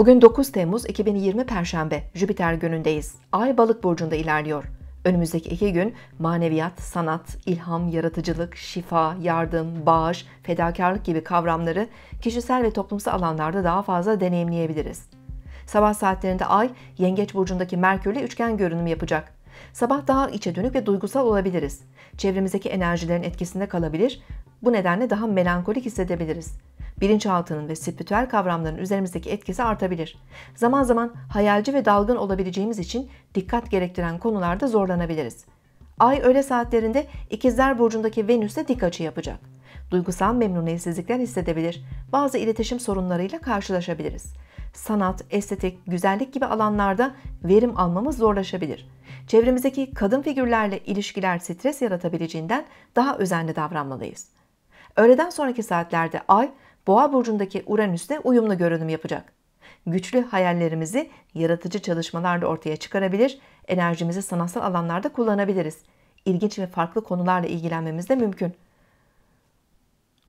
Bugün 9 Temmuz 2020 Perşembe, Jüpiter günündeyiz. Ay balık burcunda ilerliyor. Önümüzdeki iki gün maneviyat, sanat, ilham, yaratıcılık, şifa, yardım, bağış, fedakarlık gibi kavramları kişisel ve toplumsal alanlarda daha fazla deneyimleyebiliriz. Sabah saatlerinde Ay, Yengeç Burcu'ndaki Merkür'le üçgen görünüm yapacak. Sabah daha içe dönük ve duygusal olabiliriz. Çevremizdeki enerjilerin etkisinde kalabilir, bu nedenle daha melankolik hissedebiliriz bilinçaltının ve spiritüel kavramların üzerimizdeki etkisi artabilir. Zaman zaman hayalci ve dalgın olabileceğimiz için dikkat gerektiren konularda zorlanabiliriz. Ay öğle saatlerinde ikizler Burcu'ndaki Venüs'e dik açı yapacak. Duygusal memnuniyetsizlikler hissedebilir, bazı iletişim sorunlarıyla karşılaşabiliriz. Sanat, estetik, güzellik gibi alanlarda verim almamız zorlaşabilir. Çevremizdeki kadın figürlerle ilişkiler stres yaratabileceğinden daha özenli davranmalıyız. Öğleden sonraki saatlerde ay Boğa burcundaki Uranüs'le uyumlu görünüm yapacak. Güçlü hayallerimizi yaratıcı çalışmalarda ortaya çıkarabilir, enerjimizi sanatsal alanlarda kullanabiliriz. İlginç ve farklı konularla ilgilenmemiz de mümkün.